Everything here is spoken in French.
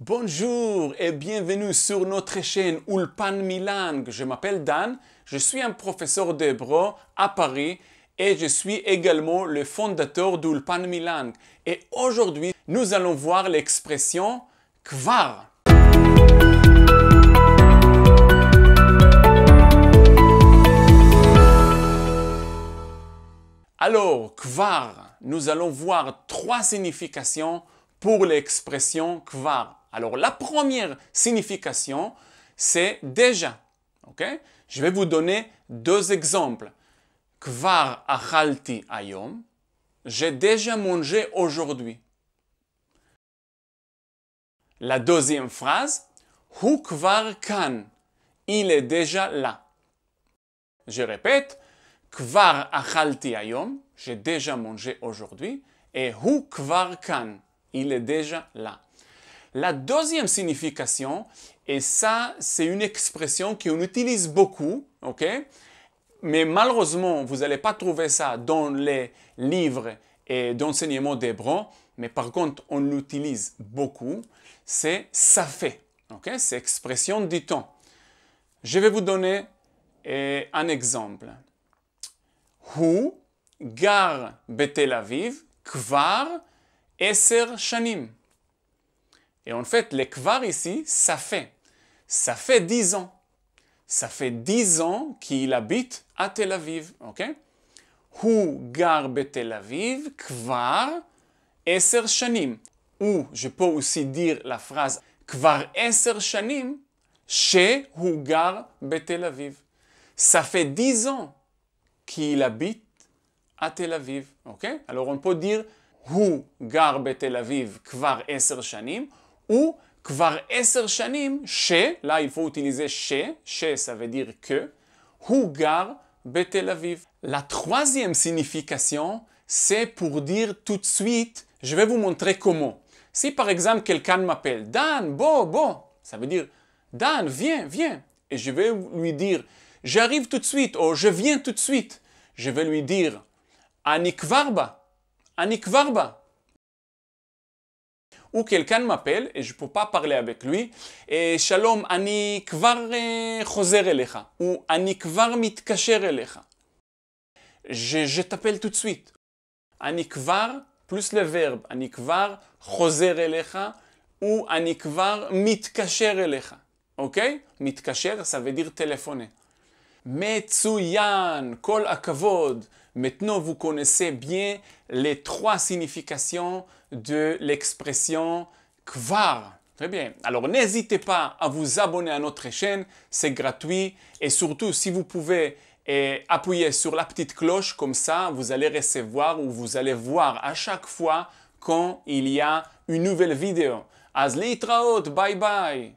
Bonjour et bienvenue sur notre chaîne Ulpan Milan. Je m'appelle Dan, je suis un professeur d'hébreu à Paris et je suis également le fondateur d'Ulpan Milan. Et aujourd'hui, nous allons voir l'expression kvar. Alors, kvar, nous allons voir trois significations pour l'expression kvar. Alors la première signification, c'est déjà. Je vais vous donner deux exemples. Kvar achalti ayom. J'ai déjà mangé aujourd'hui. La deuxième phrase, Hu kvar kan. Il est déjà là. Je répète, kvar achalti ayom. J'ai déjà mangé aujourd'hui. Et hu kvar kan. Il est déjà là. La deuxième signification, et ça, c'est une expression qu'on utilise beaucoup, Mais malheureusement, vous n'allez pas trouver ça dans les livres et d'enseignement d'hébreu, mais par contre, on l'utilise beaucoup. C'est ça fait, C'est expression du temps. Je vais vous donner eh, un exemple. Hu gar betel Aviv kvar eser shanim. Et en fait, les kvar ici, ça fait. Ça fait dix ans. Ça fait dix ans qu'il habite à Tel Aviv. OK? Hu garbe Tel Aviv kvar eser shanim. Ou je peux aussi dire la phrase kvar eser shanim chez Hu gar Tel Aviv. Ça fait dix ans qu'il habite à Tel Aviv. OK? Alors on peut dire Hu garbe Tel Aviv kvar eser shanim ou kvar eser shanim, She » là il faut utiliser chez, She » ça veut dire que, hugar betelaviv. La troisième signification, c'est pour dire tout de suite, je vais vous montrer comment. Si par exemple quelqu'un m'appelle, Dan, bo, bo, ça veut dire, Dan, viens, viens. Et je vais lui dire, j'arrive tout de suite, ou oh, je viens tout de suite. Je vais lui dire, Anikvarba, Anikvarba, ou quelqu'un m'appelle et je ne peux pas parler avec lui, et Shalom, ani kvar euh, elecha, ou אני כבר מתקשר elecha. Je, je t'appelle tout de suite. Ani kvar, plus le verbe, ani kvar חוזר elecha, ou אני כבר מתקשר elecha. Ok? Okay? ça veut dire téléphoner. Metsuyan, Kol Akavod. Maintenant, vous connaissez bien les trois significations de l'expression Kvar. Très bien. Alors, n'hésitez pas à vous abonner à notre chaîne. C'est gratuit. Et surtout, si vous pouvez eh, appuyer sur la petite cloche, comme ça vous allez recevoir ou vous allez voir à chaque fois quand il y a une nouvelle vidéo. haut bye bye!